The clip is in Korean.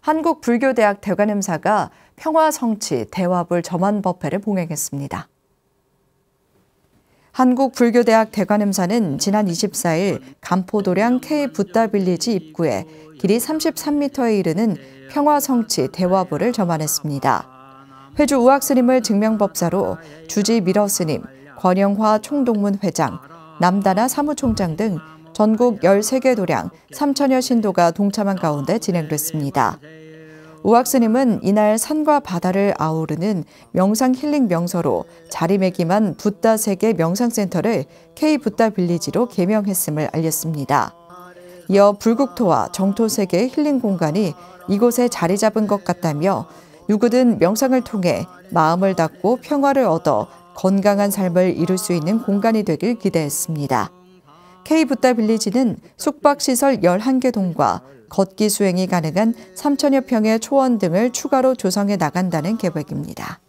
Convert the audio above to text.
한국불교대학 대관임사가 평화성취 대화불 점안법회를 봉행했습니다. 한국불교대학 대관임사는 지난 24일 간포도량 K-붓다빌리지 입구에 길이 33m에 이르는 평화성취 대화불을 점안했습니다. 회주 우학스님을 증명법사로 주지 밀어스님, 권영화 총동문 회장, 남다나 사무총장 등 전국 13개 도량 3천여 신도가 동참한 가운데 진행됐습니다. 우학스님은 이날 산과 바다를 아우르는 명상 힐링 명서로 자리매김한 붓다 세계 명상센터를 K-붓다 빌리지로 개명했음을 알렸습니다. 이어 불국토와 정토 세계의 힐링 공간이 이곳에 자리 잡은 것 같다며 누구든 명상을 통해 마음을 닫고 평화를 얻어 건강한 삶을 이룰 수 있는 공간이 되길 기대했습니다. 케이부타 빌리지는 숙박시설 11개 동과 걷기 수행이 가능한 3천여 평의 초원 등을 추가로 조성해 나간다는 계획입니다.